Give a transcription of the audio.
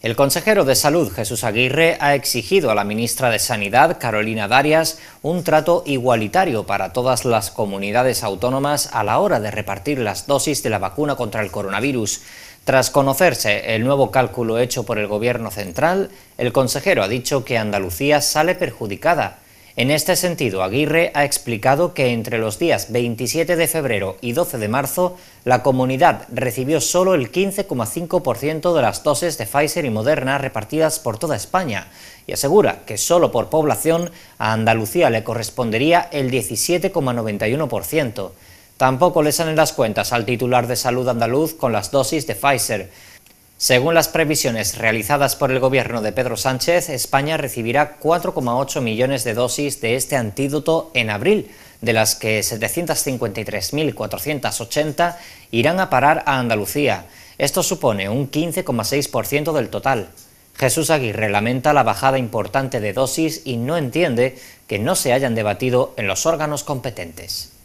El consejero de Salud, Jesús Aguirre, ha exigido a la ministra de Sanidad, Carolina Darias, un trato igualitario para todas las comunidades autónomas a la hora de repartir las dosis de la vacuna contra el coronavirus. Tras conocerse el nuevo cálculo hecho por el Gobierno central, el consejero ha dicho que Andalucía sale perjudicada en este sentido, Aguirre ha explicado que entre los días 27 de febrero y 12 de marzo, la comunidad recibió solo el 15,5% de las dosis de Pfizer y Moderna repartidas por toda España y asegura que solo por población a Andalucía le correspondería el 17,91%. Tampoco le salen las cuentas al titular de salud andaluz con las dosis de Pfizer. Según las previsiones realizadas por el gobierno de Pedro Sánchez, España recibirá 4,8 millones de dosis de este antídoto en abril, de las que 753.480 irán a parar a Andalucía. Esto supone un 15,6% del total. Jesús Aguirre lamenta la bajada importante de dosis y no entiende que no se hayan debatido en los órganos competentes.